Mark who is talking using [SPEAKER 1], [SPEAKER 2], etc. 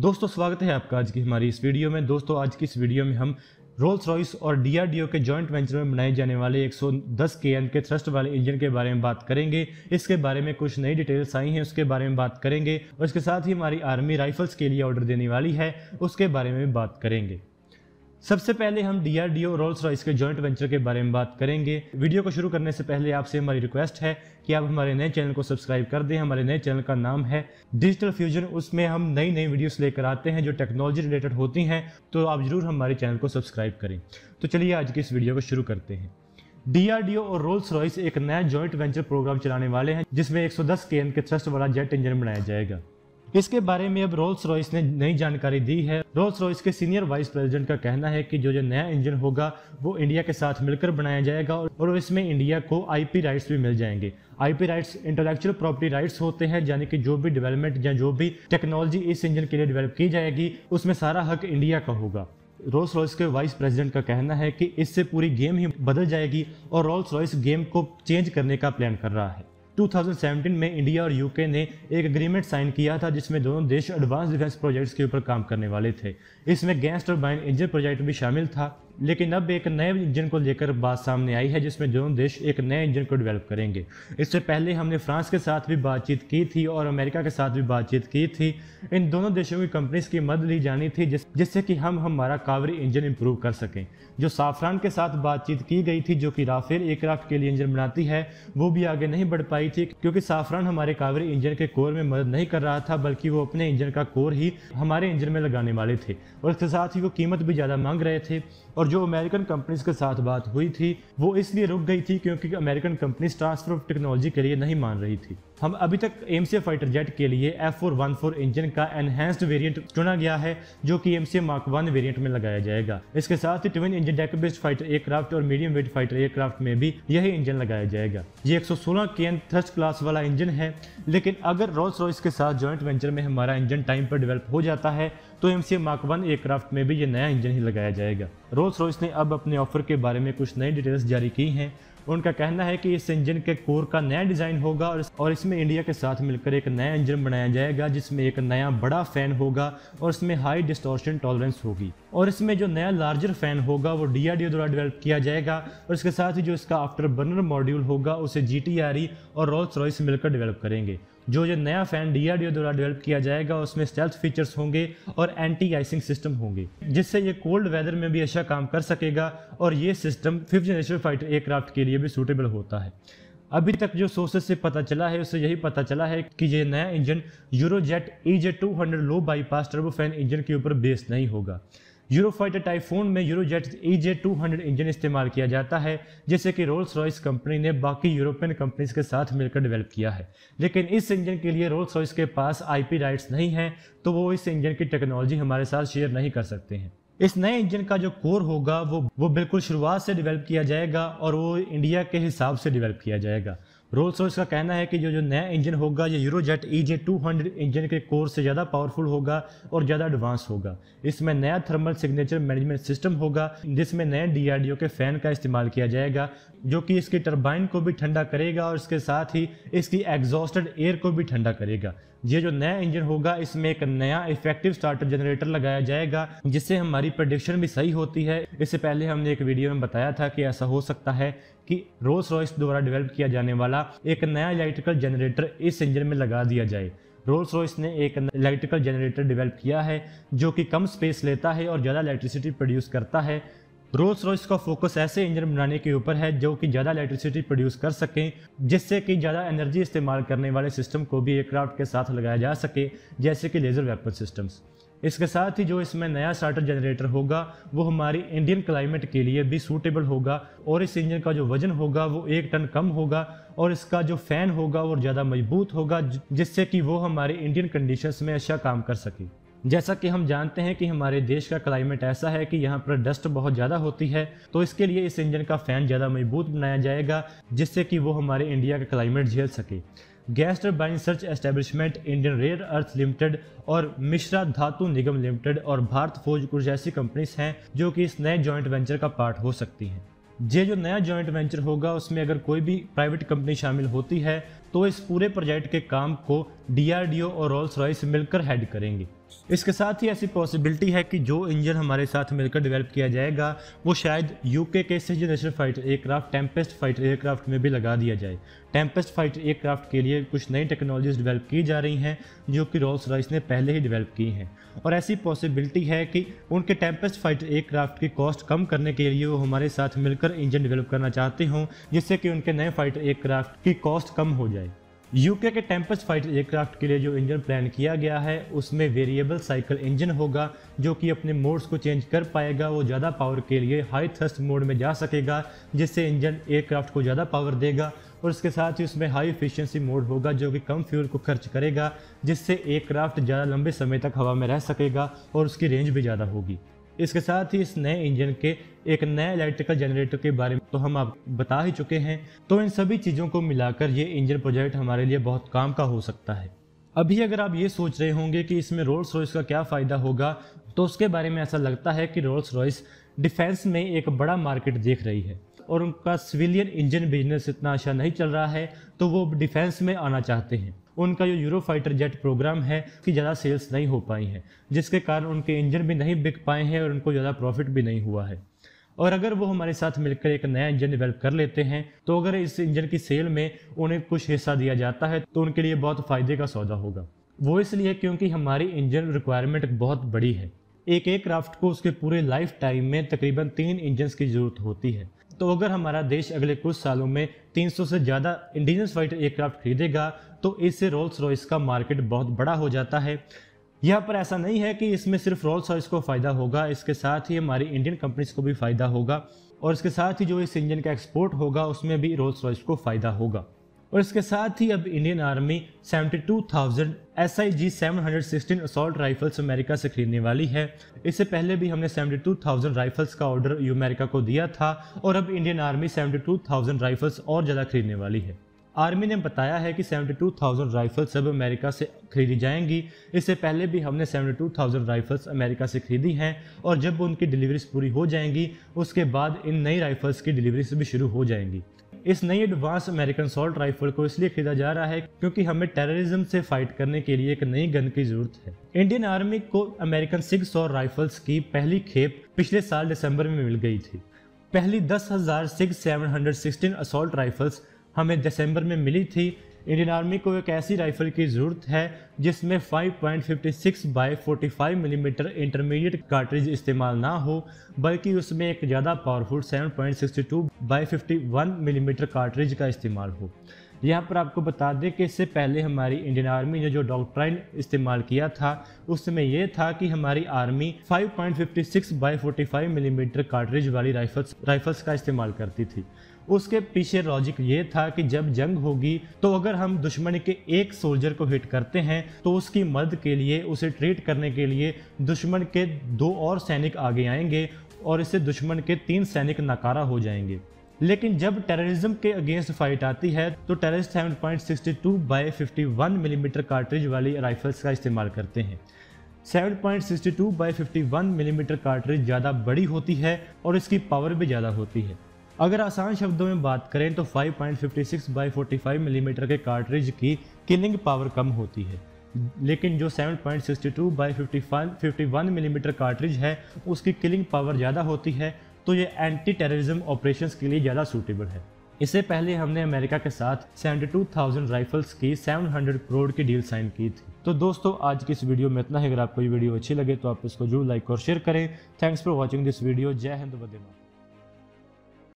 [SPEAKER 1] दोस्तों स्वागत है आपका आज की हमारी इस वीडियो में दोस्तों आज की इस वीडियो में हम रोल्स रॉयस और डीआरडीओ के जॉइंट वेंचर में बनाए जाने वाले 110 केएम के थ्रस्ट वाले इंजन के बारे में बात करेंगे इसके बारे में कुछ नई डिटेल्स आई हैं उसके बारे में बात करेंगे और इसके साथ ही हमारी आर्मी राइफल्स के लिए ऑर्डर देने वाली है उसके बारे में बात करेंगे सबसे पहले हम डीआरडीओ रोल्स रॉयस के जॉइंट वेंचर के बारे में बात करेंगे वीडियो को शुरू करने से पहले आपसे हमारी रिक्वेस्ट है कि आप हमारे नए चैनल को सब्सक्राइब कर दें हमारे नए चैनल का नाम है डिजिटल फ्यूजन उसमें हम नई नई वीडियोस लेकर आते हैं जो टेक्नोलॉजी रिलेटेड होती हैं तो आप ज़रूर हमारे चैनल को सब्सक्राइब करें तो चलिए आज की इस वीडियो को शुरू करते हैं डी और रोल्स रॉयस एक नया जॉइंट वेंचर प्रोग्राम चलाने वाले हैं जिसमें एक केएम के थ्रस्ट वाला जेट इंजन बनाया जाएगा इसके बारे में अब रोल्स रॉयस ने नई जानकारी दी है रोल्स रॉयस के सीनियर वाइस प्रेसिडेंट का कहना है कि जो जो नया इंजन होगा वो इंडिया के साथ मिलकर बनाया जाएगा और इसमें इंडिया को आईपी राइट्स भी मिल जाएंगे IP rights intellectual property rights होते हैं यानी कि जो भी डेवलपमेंट या जो भी टेक्नोलॉजी इस इंजन के लिए डेवलप की जाएगी उसमें सारा हक इंडिया का होगा रोल्स रॉयस के वाइस प्रेसिडेंट का कहना है कि इससे पूरी गेम ही बदल जाएगी और रोल्स रॉयस गेम को चेंज करने का प्लान कर रहा है 2017 में इंडिया और यूके ने एक एग्रीमेंट साइन किया था जिसमें दोनों देश एडवांस डिफेंस प्रोजेक्ट्स के ऊपर काम करने वाले थे इसमें गैस टर्बाइन इंजन प्रोजेक्ट भी शामिल था लेकिन अब एक नए इंजन को लेकर बात सामने आई है जिसमें दोनों देश एक नए इंजन को डेवलप करेंगे इससे पहले हमने फ्रांस के साथ भी बातचीत की थी और अमेरिका के साथ भी बातचीत की थी इन दोनों देशों की कंपनीज की मदद ली जानी थी जिस जिससे कि हम हमारा कावरी इंजन इम्प्रूव कर सकें जो साफरान के साथ बातचीत की गई थी जो कि राफेल एयरक्राफ्ट के लिए इंजन बनाती है वो भी आगे नहीं बढ़ पाई थी क्योंकि साफरान हमारे कावरी इंजन के कोर में मदद नहीं कर रहा था बल्कि वो अपने इंजन का कोर ही हमारे इंजन में लगाने वाले थे और इसके साथ ही वो कीमत भी ज़्यादा मांग रहे थे और जो अमेरिकन कंपनीज के साथ बात हुई थी वो इसलिए रुक गई थी क्योंकि American companies transfer of technology के लिए नहीं मान रही थी हम अभी तक एम सी फाइटर जेट के लिए F four one four engine का एनहेंस्ड वेरिएंट चुना गया है जो कि M C mark one variant में लगाया जाएगा इसके साथ ही twin engine deck based fighter aircraft और मीडियम वेट फाइटर एयरक्राफ्ट में भी यही इंजन लगाया जाएगा ये एक सौ सोलह के एन क्लास वाला इंजन है लेकिन अगर रोल्स रॉयस के साथ जॉइंट वेंचर में हमारा इंजन टाइम पर डेवलप हो जाता है तो M C mark one aircraft में भी ये नया इंजन ही लगाया जाएगा रोल्स रॉयस ने अब अपने ऑफर के बारे में कुछ नई डिटेल्स जारी की हैं उनका कहना है कि इस इंजन के कोर का नया डिज़ाइन होगा और और इसमें इंडिया के साथ मिलकर एक नया इंजन बनाया जाएगा जिसमें एक नया बड़ा फ़ैन होगा और इसमें हाई डिस्टॉर्शन टॉलरेंस होगी और इसमें जो नया लार्जर फ़ैन होगा वो डी द्वारा डेवलप किया जाएगा और इसके साथ ही जो इसका आफ्टर बर्नर मॉड्यूल होगा उसे जी e और रॉल्स रॉयस मिलकर डेवलप करेंगे जो ये नया फैन डी द्वारा डेवलप किया जाएगा उसमें स्टेल्थ फीचर्स होंगे और एंटी आइसिंग सिस्टम होंगे जिससे ये कोल्ड वेदर में भी अच्छा काम कर सकेगा और ये system fifth generation fighter aircraft के लिए भी सूटेबल होता है अभी तक जो सोर्सेस से पता चला है उससे यही पता चला है कि ये नया engine Eurojet E J two hundred low bypass turbofan engine के ऊपर बेस्ड नहीं होगा यूरोफाइटर टाइफोन में Eurojet E J two hundred engine इस्तेमाल किया जाता है जिसे कि रोल्स रॉयस कंपनी ने बाकी यूरोपियन कंपनीज के साथ मिलकर डेवलप किया है लेकिन इस इंजन के लिए रोल्स रॉयस के पास आईपी राइट्स नहीं हैं तो वो इस इंजन की टेक्नोलॉजी हमारे साथ शेयर नहीं कर सकते हैं इस नए इंजन का जो कोर होगा वो वो बिल्कुल शुरुआत से डेवलप किया जाएगा और वो इंडिया के हिसाब से डेवलप किया जाएगा रोल्स रॉयस का कहना है कि जो जो नया इंजन होगा ये Eurojet E J two hundred engine के कोर से ज़्यादा पावरफुल होगा और ज़्यादा एडवांस होगा इसमें नया थर्मल सिग्नेचर मैनेजमेंट सिस्टम होगा जिसमें नए डी के फ़ैन का इस्तेमाल किया जाएगा जो कि इसकी टर्बाइन को भी ठंडा करेगा और इसके साथ ही इसकी एग्जॉस्टेड एयर को भी ठंडा करेगा ये जो नया इंजन होगा इसमें एक नया इफेक्टिव स्टार्टअप जनरेटर लगाया जाएगा जिससे हमारी प्रडिक्शन भी सही होती है इससे पहले हमने एक वीडियो में बताया था कि ऐसा हो सकता है कि रोल्स रॉयस द्वारा डेवलप किया जाने वाला एक नया इलेक्ट्रिकल जनरेटर इस इंजन में लगा दिया जाए रोल्स रॉयस ने एक इलेक्ट्रिकल जनरेटर डेवलप किया है जो कि कम स्पेस लेता है और ज़्यादा इलेक्ट्रिसिटी प्रोड्यूस करता है रोल्स रॉयस का फोकस ऐसे इंजन बनाने के ऊपर है जो कि ज़्यादा इलेक्ट्रिसिटी प्रोड्यूस कर सकें जिससे कि ज़्यादा एनर्जी इस्तेमाल करने वाले सिस्टम को भी एयरक्राफ्ट के साथ लगाया जा सके जैसे कि लेज़र वेपन सिस्टम्स इसके साथ ही जो इसमें नया स्टार्टर जनरेटर होगा वो हमारी इंडियन क्लाइमेट के लिए भी सूटेबल होगा और इस इंजन का जो वजन होगा वो एक टन कम होगा और इसका जो फ़ैन होगा वो ज़्यादा मजबूत होगा जिससे कि वो हमारे इंडियन कंडीशंस में अच्छा काम कर सके जैसा कि हम जानते हैं कि हमारे देश का क्लाइमेट ऐसा है कि यहाँ पर डस्ट बहुत ज़्यादा होती है तो इसके लिए इस इंजन का फ़ैन ज़्यादा मजबूत बनाया जाएगा जिससे कि वो हमारे इंडिया का क्लाइमेट झेल सके gas turbine search establishment Indian rare earth limited और मिश्रा धातु निगम लिमिटेड और भारत फौज कुछ जैसी कंपनीज हैं जो कि इस नए जॉइंट वेंचर का पार्ट हो सकती हैं ये जो नया जॉइंट वेंचर होगा उसमें अगर कोई भी प्राइवेट कंपनी शामिल होती है तो इस पूरे प्रोजेक्ट के काम को डीआरडीओ और रोल्स रॉयस मिलकर हेड करेंगे इसके साथ ही ऐसी पॉसिबिलिटी है कि जो इंजन हमारे साथ मिलकर डेवलप किया जाएगा वो शायद यूके के six generation fighter aircraft Tempest fighter aircraft में भी लगा दिया जाए टेम्पेस्ट फाइटर एयरक्राफ्ट के लिए कुछ नई टेक्नोलॉजीज डेवलप की जा रही हैं जो कि रॉल्स राइस ने पहले ही डेवलप की हैं और ऐसी पॉसिबिलिटी है कि उनके टेम्पेस्ट फाइटर एयरक्राफ्ट की कॉस्ट कम करने के लिए वो हमारे साथ मिलकर इंजन डेवलप करना चाहते हों जिससे कि उनके नए फाइटर एयरक्राफ्ट की कॉस्ट कम हो जाए यूके के टेम्पस फाइटर एयरक्राफ्ट के लिए जो इंजन प्लान किया गया है उसमें वेरिएबल साइकिल इंजन होगा जो कि अपने मोड्स को चेंज कर पाएगा वो ज़्यादा पावर के लिए हाई थ्रस्ट मोड में जा सकेगा जिससे इंजन एयरक्राफ्ट को ज़्यादा पावर देगा और इसके साथ ही उसमें हाई एफिशिएंसी मोड होगा जो कि कम फ्यूल को खर्च करेगा जिससे एयरक्राफ्ट ज़्यादा लंबे समय तक हवा में रह सकेगा और उसकी रेंज भी ज़्यादा होगी इसके साथ ही इस नए इंजन के एक नए इलेक्ट्रिकल जनरेटर के बारे में तो हम आप बता ही चुके हैं तो इन सभी चीज़ों को मिलाकर ये इंजन प्रोजेक्ट हमारे लिए बहुत काम का हो सकता है अभी अगर आप ये सोच रहे होंगे कि इसमें रोल्स रॉयस का क्या फ़ायदा होगा तो उसके बारे में ऐसा लगता है कि रोल्स रॉयस डिफेंस में एक बड़ा मार्केट देख रही है और उनका सिविलियन इंजन बिजनेस इतना अच्छा नहीं चल रहा है तो वो डिफेंस में आना चाहते हैं उनका जो यूरो फाइटर जेट प्रोग्राम है कि ज़्यादा सेल्स नहीं हो पाई हैं जिसके कारण उनके इंजन भी नहीं बिक पाए हैं और उनको ज़्यादा प्रॉफिट भी नहीं हुआ है और अगर वो हमारे साथ मिलकर एक नया इंजन डेवलप कर लेते हैं तो अगर इस इंजन की सेल में उन्हें कुछ हिस्सा दिया जाता है तो उनके लिए बहुत फ़ायदे का सौदा होगा वो इसलिए क्योंकि हमारी इंजन रिक्वायरमेंट बहुत बड़ी है एक एक क्राफ्ट को उसके पूरे लाइफ टाइम में तकरीबन तीन इंजन की ज़रूरत होती है तो अगर हमारा देश अगले कुछ सालों में 300 से ज़्यादा इंडिजनस फाइटर एयरक्राफ्ट खरीदेगा तो इससे रोल्स रॉयस का मार्केट बहुत बड़ा हो जाता है यहाँ पर ऐसा नहीं है कि इसमें सिर्फ रोल्स रॉयस को फ़ायदा होगा इसके साथ ही हमारी इंडियन कंपनीज को भी फ़ायदा होगा और इसके साथ ही जो इस इंजन का एक्सपोर्ट होगा उसमें भी रोल्स रॉयस को फ़ायदा होगा और इसके साथ ही अब Indian army 72,000 S I G seven assault rifles America से खरीदने वाली है इससे पहले भी हमने 72,000 राइफल्स का ऑर्डर अमेरिका को दिया था और अब इंडियन आर्मी 72,000 राइफल्स और ज़्यादा खरीदने वाली है आर्मी ने बताया है कि 72,000 राइफल्स अब अमेरिका से खरीदी जाएंगी इससे पहले भी हमने 72,000 राइफल्स अमेरिका से खरीदी हैं और जब उनकी डिलीवरीज पूरी हो जाएंगी उसके बाद इन नई राइफल्स की डिलीवरीज भी शुरू हो जाएंगी इस नई एडवांस अमेरिकन सॉल्ट राइफल को इसलिए खरीदा जा रहा है क्योंकि हमें टेररिज्म से फाइट करने के लिए एक नई गन की जरूरत है इंडियन आर्मी को अमेरिकन सिक्स और राइफल्स की पहली खेप पिछले साल दिसंबर में मिल गई थी पहली दस हजार six seven hundred sixteen assault rifles हमें दिसंबर में मिली थी इंडियन आर्मी को एक ऐसी राइफल की ज़रूरत है जिसमें 5.56 बाई 45 मिलीमीटर इंटरमीडिएट कार्ट्रिज इस्तेमाल ना हो बल्कि उसमें एक ज़्यादा powerful 7.62 by fifty millimetre cartridge का इस्तेमाल हो यहाँ पर आपको बता दें कि इससे पहले हमारी इंडियन आर्मी ने जो डॉक्ट्राइन इस्तेमाल किया था उसमें यह था कि हमारी आर्मी 5.56 बाय 45 मिलीमीटर कार्ट्रिज वाली राइफल्स राइफल्स का इस्तेमाल करती थी उसके पीछे लॉजिक ये था कि जब जंग होगी तो अगर हम दुश्मन के एक सोल्जर को हिट करते हैं तो उसकी मदद के लिए उसे ट्रीट करने के लिए दुश्मन के दो और सैनिक आगे आएंगे और इससे दुश्मन के तीन सैनिक नकारा हो जाएंगे लेकिन जब टेररिज्म के अगेंस्ट फाइट आती है तो टेररिस्ट 7.62 बाय 51 मिलीमीटर कार्ट्रिज वाली राइफल्स का इस्तेमाल करते हैं 7.62 बाय 51 मिलीमीटर कार्ट्रिज ज़्यादा बड़ी होती है और इसकी पावर भी ज़्यादा होती है अगर आसान शब्दों में बात करें तो 5.56 पॉइंट फिफ्टी मिलीमीटर के कार्टरेज की किलिंग पावर कम होती है लेकिन जो 7.62 point sixty two by fifty millimetre cartridge है उसकी किलिंग पावर ज़्यादा होती है तो ये एंटी टेररिज्म ऑपरेशंस के लिए ज़्यादा सूटेबल है इससे पहले हमने अमेरिका के साथ 72,000 राइफल्स की 700 करोड़ की डील साइन की थी तो दोस्तों आज की इस वीडियो में इतना ही अगर आपको ये वीडियो अच्छी लगे तो आप इसको जरूर लाइक और शेयर करें thanks for watching this video जय हिंद वंदे